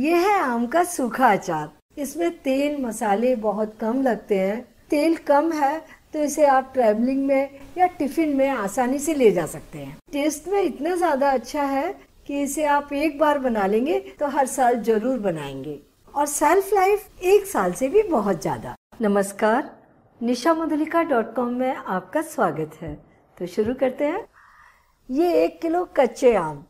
यह है आम का सूखा अचार इसमें तेल मसाले बहुत कम लगते हैं तेल कम है तो इसे आप ट्रेवलिंग में या टिफिन में आसानी से ले जा सकते हैं टेस्ट में इतना ज़्यादा अच्छा है कि इसे आप एक बार बना लेंगे तो हर साल जरूर बनाएंगे और सेल्फ लाइफ एक साल से भी बहुत ज़्यादा नमस्कार निशा मधुलिका डॉट कॉम में आपका स्वागत है तो शुरू करते हैं ये एक किलो कच्चे आम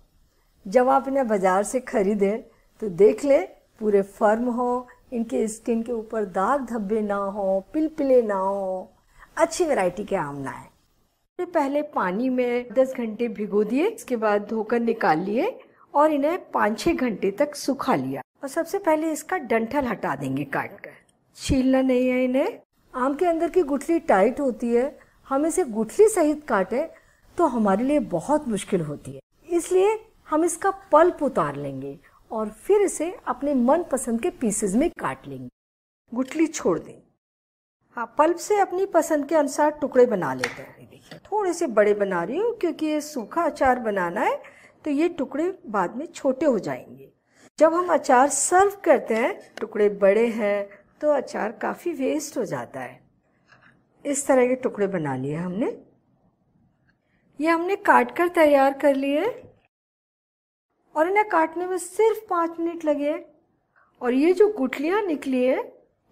जब आप इन्हें बाजार से खरीदे तो देख लें पूरे फर्म हो इनके स्किन के ऊपर दाग धब्बे ना हो पिलपिले ना हो अच्छी वैरायटी के आम ना है पहले पानी में 10 घंटे भिगो दिए इसके बाद धोकर निकाल लिए और इन्हें पाँच छः घंटे तक सुखा लिया और सबसे पहले इसका डंठल हटा देंगे काट कर छीलना नहीं है इन्हें आम के अंदर की गुठली टाइट होती है हम इसे गुठली सहित काटे तो हमारे लिए बहुत मुश्किल होती है इसलिए हम इसका पल्प उतार लेंगे और फिर इसे अपने मन पसंद के पीसेज में काट लेंगे गुठली छोड़ दें हाँ पल्प से अपनी पसंद के अनुसार टुकड़े बना लेते हैं देखिए थोड़े से बड़े बना रही हूँ क्योंकि ये सूखा अचार बनाना है तो ये टुकड़े बाद में छोटे हो जाएंगे जब हम अचार सर्व करते हैं टुकड़े बड़े हैं तो अचार काफ़ी वेस्ट हो जाता है इस तरह के टुकड़े बना लिए हमने ये हमने काट कर तैयार कर लिए और इन्हें काटने में सिर्फ पाँच मिनट लगे और ये जो गुठलियाँ निकली है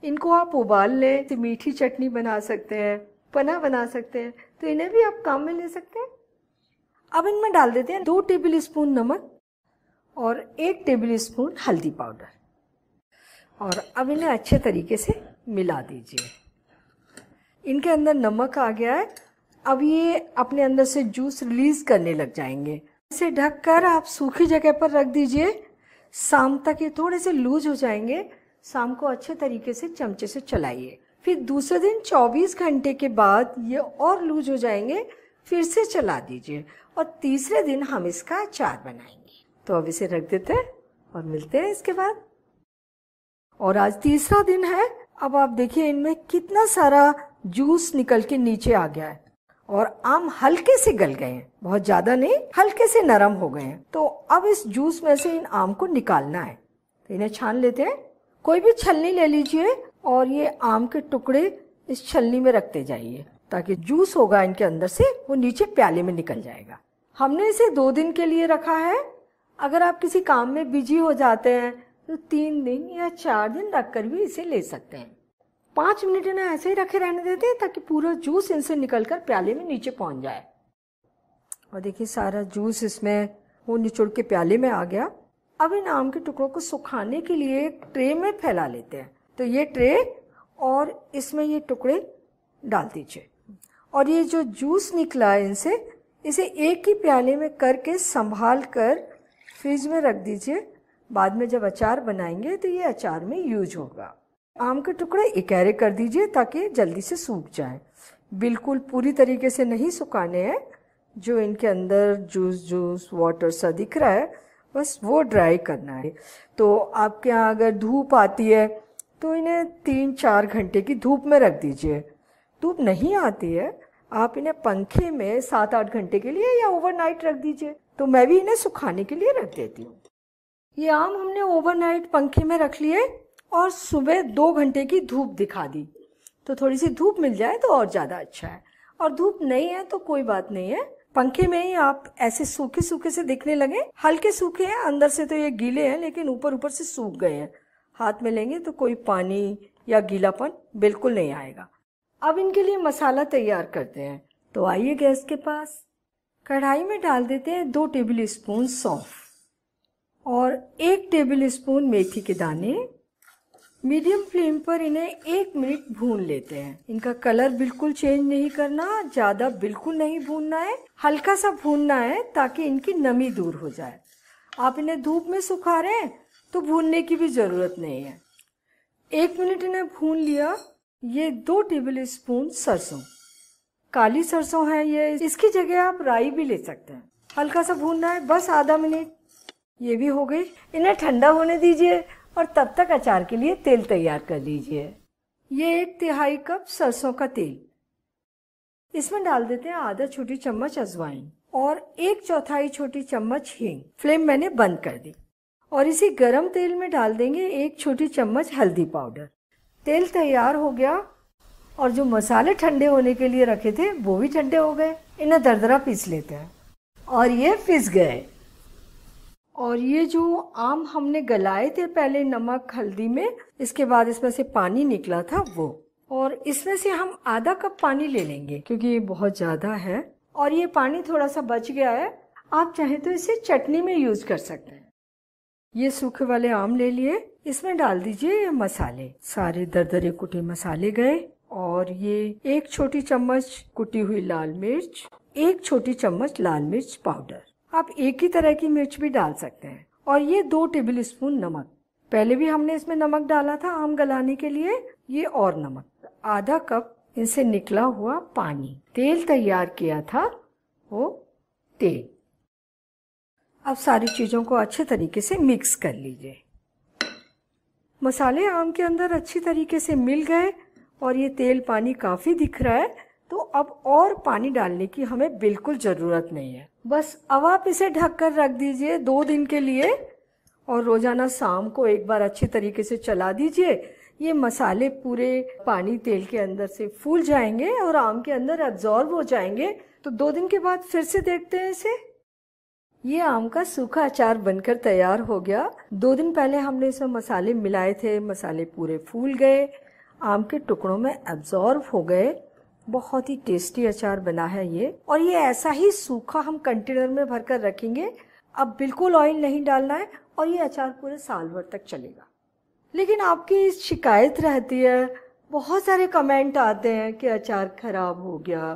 इनको आप उबाल लें तो मीठी चटनी बना सकते हैं पना बना सकते हैं तो इन्हें भी आप काम में ले सकते हैं अब इनमें डाल देते हैं दो टेबल स्पून नमक और एक टेबल स्पून हल्दी पाउडर और अब इन्हें अच्छे तरीके से मिला दीजिए इनके अंदर नमक आ गया है अब ये अपने अंदर से जूस रिलीज़ करने लग जाएंगे इसे ढककर आप सूखी जगह पर रख दीजिए शाम तक ये थोड़े से लूज हो जाएंगे शाम को अच्छे तरीके से चमचे से चलाइए फिर दूसरे दिन 24 घंटे के बाद ये और लूज हो जाएंगे फिर से चला दीजिए और तीसरे दिन हम इसका अचार बनाएंगे तो अब इसे रख देते हैं और मिलते हैं इसके बाद और आज तीसरा दिन है अब आप देखिए इनमें कितना सारा जूस निकल के नीचे आ गया है और आम हल्के से गल गए हैं बहुत ज्यादा नहीं हल्के से नरम हो गए हैं तो अब इस जूस में से इन आम को निकालना है तो इन्हें छान लेते हैं कोई भी छलनी ले लीजिए और ये आम के टुकड़े इस छलनी में रखते जाइए ताकि जूस होगा इनके अंदर से वो नीचे प्याले में निकल जाएगा हमने इसे दो दिन के लिए रखा है अगर आप किसी काम में बिजी हो जाते हैं तो तीन दिन या चार दिन रख कर भी इसे ले सकते हैं पाँच मिनट इन्हें ऐसे ही रखे रहने देते हैं ताकि पूरा जूस इनसे निकल कर प्याले में नीचे पहुंच जाए और देखिए सारा जूस इसमें वो निचोड़ के प्याले में आ गया अब इन आम के टुकड़ों को सुखाने के लिए एक ट्रे में फैला लेते हैं तो ये ट्रे और इसमें ये टुकड़े डाल दीजिए और ये जो जूस निकला है इनसे इसे एक ही प्याले में करके संभाल कर फ्रिज में रख दीजिए बाद में जब अचार बनाएंगे तो ये अचार में यूज होगा आम का टुकड़ा इकैरे कर दीजिए ताकि जल्दी से सूख जाए बिल्कुल पूरी तरीके से नहीं सुखाने हैं जो इनके अंदर जूस जूस वाटर सा दिख रहा है बस वो ड्राई करना है तो आपके यहाँ अगर धूप आती है तो इन्हें तीन चार घंटे की धूप में रख दीजिए धूप नहीं आती है आप इन्हें पंखे में सात आठ घंटे के लिए या ओवरनाइट रख दीजिए तो मैं भी इन्हें सुखाने के लिए रख देती हूँ ये आम हमने ओवरनाइट पंखे में रख लिए और सुबह दो घंटे की धूप दिखा दी तो थोड़ी सी धूप मिल जाए तो और ज़्यादा अच्छा है और धूप नहीं है तो कोई बात नहीं है पंखे में ही आप ऐसे सूखे सूखे से दिखने लगे हल्के सूखे हैं अंदर से तो ये गीले हैं लेकिन ऊपर ऊपर से सूख गए हैं हाथ में लेंगे तो कोई पानी या गीलापन बिल्कुल नहीं आएगा अब इनके लिए मसाला तैयार करते हैं तो आइए गैस के पास कढ़ाई में डाल देते हैं दो टेबल स्पून सौंफ और एक टेबल स्पून मेथी के दाने मीडियम फ्लेम पर इन्हें एक मिनट भून लेते हैं इनका कलर बिल्कुल चेंज नहीं करना ज्यादा बिल्कुल नहीं भूनना है हल्का सा भूनना है ताकि इनकी नमी दूर हो जाए आप इन्हें धूप में सुखा रहे हैं तो भूनने की भी जरूरत नहीं है एक मिनट इन्हें भून लिया ये दो टेबल स्पून सरसों काली सरसों है ये इसकी जगह आप राई भी ले सकते हैं हल्का सा भूनना है बस आधा मिनट ये भी हो गई इन्हें ठंडा होने दीजिए और तब तक अचार के लिए तेल तैयार कर लीजिए ये एक तिहाई कप सरसों का तेल इसमें डाल देते हैं आधा छोटी चम्मच अजवाइन और एक चौथाई छोटी चम्मच हींग फ्लेम मैंने बंद कर दी और इसी गरम तेल में डाल देंगे एक छोटी चम्मच हल्दी पाउडर तेल तैयार हो गया और जो मसाले ठंडे होने के लिए रखे थे वो भी ठंडे हो गए इन्हें दरदरा पीस लेते हैं और ये पिस गए और ये जो आम हमने गलाए थे पहले नमक हल्दी में इसके बाद इसमें से पानी निकला था वो और इसमें से हम आधा कप पानी ले लेंगे क्योंकि ये बहुत ज़्यादा है और ये पानी थोड़ा सा बच गया है आप चाहे तो इसे चटनी में यूज कर सकते हैं ये सूखे वाले आम ले लिए इसमें डाल दीजिए ये मसाले सारे दरदरे कुटे मसाले गए और ये एक छोटी चम्मच कुटी हुई लाल मिर्च एक छोटी चम्मच लाल मिर्च पाउडर आप एक ही तरह की मिर्च भी डाल सकते हैं और ये दो टेबल स्पून नमक पहले भी हमने इसमें नमक डाला था आम गलाने के लिए ये और नमक आधा कप इनसे निकला हुआ पानी तेल तैयार किया था वो तेल अब सारी चीजों को अच्छे तरीके से मिक्स कर लीजिए मसाले आम के अंदर अच्छी तरीके से मिल गए और ये तेल पानी काफी दिख रहा है तो अब और पानी डालने की हमें बिल्कुल ज़रूरत नहीं है बस अब आप इसे ढक कर रख दीजिए दो दिन के लिए और रोज़ाना शाम को एक बार अच्छे तरीके से चला दीजिए ये मसाले पूरे पानी तेल के अंदर से फूल जाएंगे और आम के अंदर एब्जॉर्ब हो जाएंगे तो दो दिन के बाद फिर से देखते हैं इसे ये आम का सूखा अचार बनकर तैयार हो गया दो दिन पहले हमने इसमें मसाले मिलाए थे मसाले पूरे फूल गए आम के टुकड़ों में एब्जॉर्ब हो गए बहुत ही टेस्टी अचार बना है ये और ये ऐसा ही सूखा हम कंटेनर में भर कर रखेंगे अब बिल्कुल ऑयल नहीं डालना है और ये अचार पूरे साल भर तक चलेगा लेकिन आपकी शिकायत रहती है बहुत सारे कमेंट आते हैं कि अचार खराब हो गया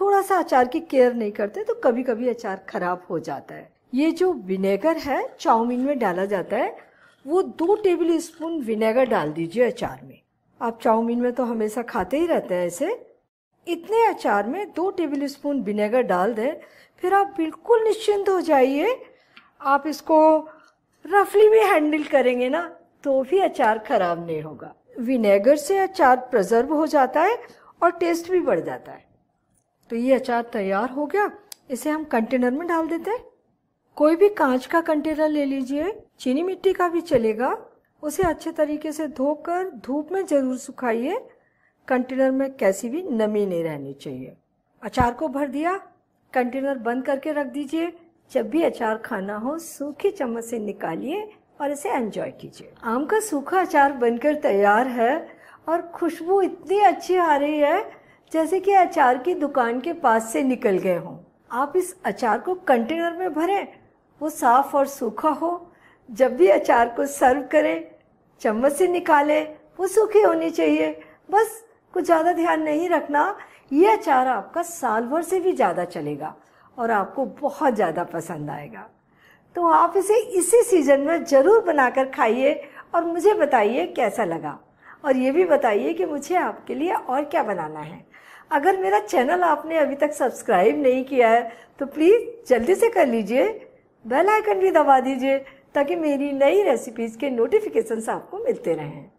थोड़ा सा अचार की केयर नहीं करते तो कभी कभी अचार खराब हो जाता है ये जो विनेगर है चाउमीन में डाला जाता है वो दो टेबल स्पून विनेगर डाल दीजिए अचार में आप चाउमीन में तो हमेशा खाते ही रहते हैं ऐसे इतने अचार में दो टेबल स्पून विनेगर डाल दें फिर आप बिल्कुल निश्चिंत हो जाइए आप इसको रफली भी हैंडल करेंगे ना तो भी अचार खराब नहीं होगा विनेगर से अचार प्रजर्व हो जाता है और टेस्ट भी बढ़ जाता है तो ये अचार तैयार हो गया इसे हम कंटेनर में डाल देते हैं कोई भी कांच का कंटेनर ले लीजिए चीनी मिट्टी का भी चलेगा उसे अच्छे तरीके से धोकर धूप में जरूर सुखाइए कंटेनर में कैसी भी नमी नहीं रहनी चाहिए अचार को भर दिया कंटेनर बंद करके रख दीजिए जब भी अचार खाना हो सूखी चम्मच से निकालिए और इसे एंजॉय कीजिए आम का सूखा अचार बनकर तैयार है और खुशबू इतनी अच्छी आ रही है जैसे कि अचार की दुकान के पास से निकल गए हों आप इस अचार को कंटेनर में भरें वो साफ और सूखा हो जब भी अचार को सर्व करें चम्मच से निकालें वो सूखी होनी चाहिए बस कुछ ज़्यादा ध्यान नहीं रखना ये अचार आपका साल भर से भी ज़्यादा चलेगा और आपको बहुत ज़्यादा पसंद आएगा तो आप इसे इसी सीज़न में ज़रूर बनाकर खाइए और मुझे बताइए कैसा लगा और ये भी बताइए कि मुझे आपके लिए और क्या बनाना है अगर मेरा चैनल आपने अभी तक सब्सक्राइब नहीं किया है तो प्लीज़ जल्दी से कर लीजिए बेल आइकन भी दबा दीजिए ताकि मेरी नई रेसिपीज़ के नोटिफिकेशंस आपको मिलते रहें